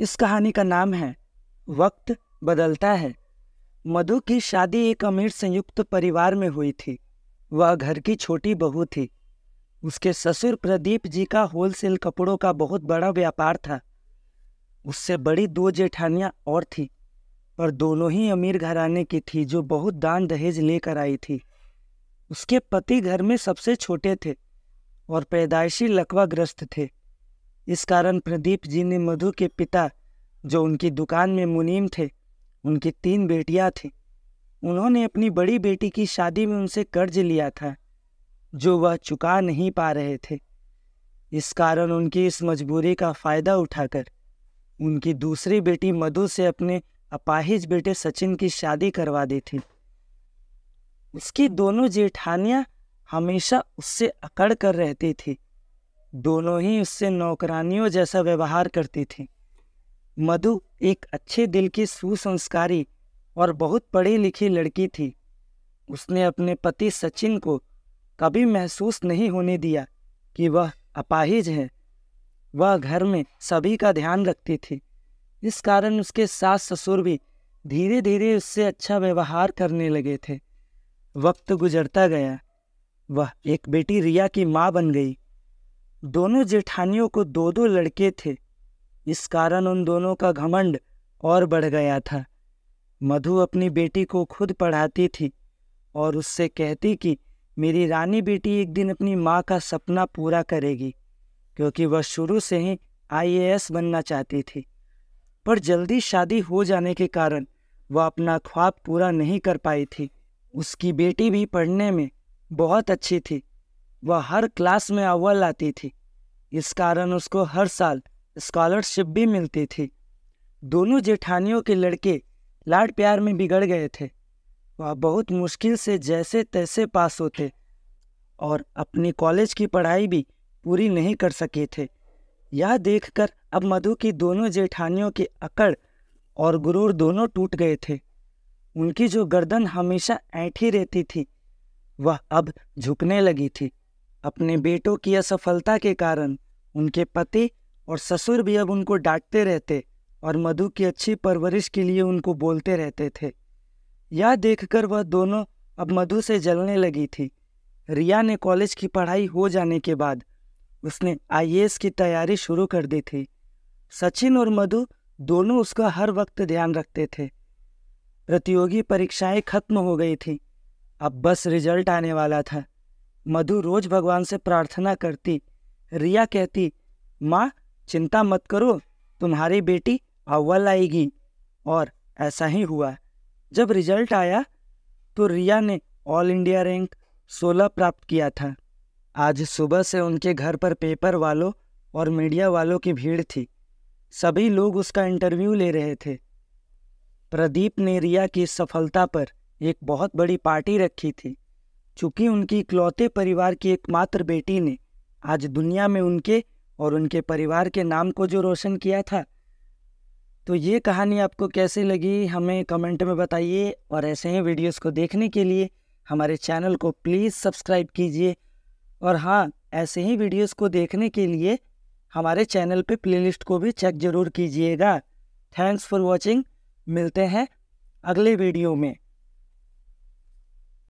इस कहानी का नाम है वक्त बदलता है मधु की शादी एक अमीर संयुक्त परिवार में हुई थी वह घर की छोटी बहू थी उसके ससुर प्रदीप जी का होलसेल कपड़ों का बहुत बड़ा व्यापार था उससे बड़ी दो जेठानियां और थी पर दोनों ही अमीर घराने की थी जो बहुत दान दहेज लेकर आई थी उसके पति घर में सबसे छोटे थे और पैदाइशी लकवाग्रस्त थे इस कारण प्रदीप जी ने मधु के पिता जो उनकी दुकान में मुनीम थे उनकी तीन बेटियां थीं उन्होंने अपनी बड़ी बेटी की शादी में उनसे कर्ज लिया था जो वह चुका नहीं पा रहे थे इस कारण उनकी इस मजबूरी का फ़ायदा उठाकर उनकी दूसरी बेटी मधु से अपने अपाहिज बेटे सचिन की शादी करवा दी थी उसकी दोनों जेठानियां हमेशा उससे अकड़ कर रहती थी दोनों ही उससे नौकरानियों जैसा व्यवहार करती थी मधु एक अच्छे दिल की सुसंस्कारी और बहुत पढ़ी लिखी लड़की थी उसने अपने पति सचिन को कभी महसूस नहीं होने दिया कि वह अपाहिज है वह घर में सभी का ध्यान रखती थी इस कारण उसके सास ससुर भी धीरे धीरे उससे अच्छा व्यवहार करने लगे थे वक्त गुजरता गया वह एक बेटी रिया की माँ बन गई दोनों जेठानियों को दो दो लड़के थे इस कारण उन दोनों का घमंड और बढ़ गया था मधु अपनी बेटी को खुद पढ़ाती थी और उससे कहती कि मेरी रानी बेटी एक दिन अपनी माँ का सपना पूरा करेगी क्योंकि वह शुरू से ही आईएएस बनना चाहती थी पर जल्दी शादी हो जाने के कारण वह अपना ख्वाब पूरा नहीं कर पाई थी उसकी बेटी भी पढ़ने में बहुत अच्छी थी वह हर क्लास में अव्वल आती थी इस कारण उसको हर साल स्कॉलरशिप भी मिलती थी दोनों जेठानियों के लड़के लाड प्यार में बिगड़ गए थे वह बहुत मुश्किल से जैसे तैसे पास होते और अपनी कॉलेज की पढ़ाई भी पूरी नहीं कर सके थे यह देखकर अब मधु की दोनों जेठानियों की अकड़ और गुरूर दोनों टूट गए थे उनकी जो गर्दन हमेशा ऐठी रहती थी वह अब झुकने लगी थी अपने बेटों की असफलता के कारण उनके पति और ससुर भी अब उनको डांटते रहते और मधु की अच्छी परवरिश के लिए उनको बोलते रहते थे यह देखकर वह दोनों अब मधु से जलने लगी थी रिया ने कॉलेज की पढ़ाई हो जाने के बाद उसने आई की तैयारी शुरू कर दी थी सचिन और मधु दोनों उसका हर वक्त ध्यान रखते थे प्रतियोगी परीक्षाएं खत्म हो गई थी अब बस रिजल्ट आने वाला था मधु रोज भगवान से प्रार्थना करती रिया कहती माँ चिंता मत करो तुम्हारी बेटी अव्वल आएगी और ऐसा ही हुआ जब रिजल्ट आया तो रिया ने ऑल इंडिया रैंक 16 प्राप्त किया था आज सुबह से उनके घर पर पेपर वालों और मीडिया वालों की भीड़ थी सभी लोग उसका इंटरव्यू ले रहे थे प्रदीप ने रिया की सफलता पर एक बहुत बड़ी पार्टी रखी थी चूंकि उनकी इकलौते परिवार की एकमात्र बेटी ने आज दुनिया में उनके और उनके परिवार के नाम को जो रोशन किया था तो ये कहानी आपको कैसे लगी हमें कमेंट में बताइए और ऐसे ही वीडियोस को देखने के लिए हमारे चैनल को प्लीज़ सब्सक्राइब कीजिए और हाँ ऐसे ही वीडियोस को देखने के लिए हमारे चैनल पे प्लेलिस्ट को भी चेक ज़रूर कीजिएगा थैंक्स फॉर वॉचिंग मिलते हैं अगले वीडियो में